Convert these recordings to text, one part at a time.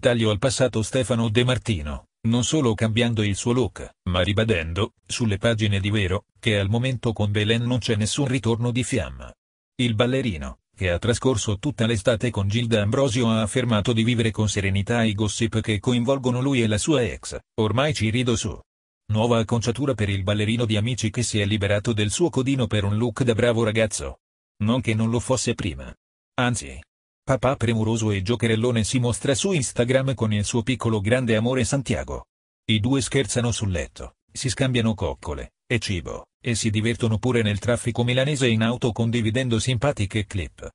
taglio al passato Stefano De Martino, non solo cambiando il suo look, ma ribadendo, sulle pagine di Vero, che al momento con Belen non c'è nessun ritorno di fiamma. Il ballerino, che ha trascorso tutta l'estate con Gilda Ambrosio ha affermato di vivere con serenità i gossip che coinvolgono lui e la sua ex, ormai ci rido su. Nuova acconciatura per il ballerino di Amici che si è liberato del suo codino per un look da bravo ragazzo. Non che non lo fosse prima. Anzi, Papà premuroso e giocherellone si mostra su Instagram con il suo piccolo grande amore Santiago. I due scherzano sul letto, si scambiano coccole, e cibo, e si divertono pure nel traffico milanese in auto condividendo simpatiche clip.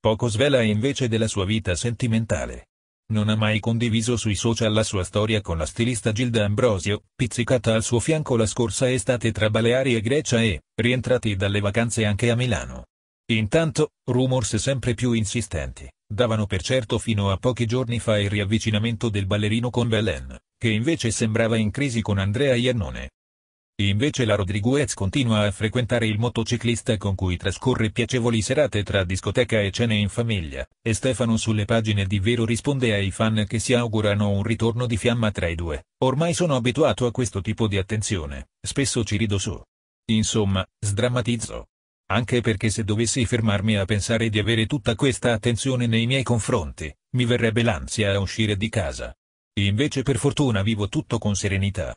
Poco svela invece della sua vita sentimentale. Non ha mai condiviso sui social la sua storia con la stilista Gilda Ambrosio, pizzicata al suo fianco la scorsa estate tra Baleari e Grecia e, rientrati dalle vacanze anche a Milano. Intanto, rumors sempre più insistenti, davano per certo fino a pochi giorni fa il riavvicinamento del ballerino con Belen, che invece sembrava in crisi con Andrea Iannone. Invece la Rodriguez continua a frequentare il motociclista con cui trascorre piacevoli serate tra discoteca e cene in famiglia, e Stefano sulle pagine di Vero risponde ai fan che si augurano un ritorno di fiamma tra i due, ormai sono abituato a questo tipo di attenzione, spesso ci rido su. Insomma, sdrammatizzo. Anche perché se dovessi fermarmi a pensare di avere tutta questa attenzione nei miei confronti, mi verrebbe l'ansia a uscire di casa. Invece per fortuna vivo tutto con serenità.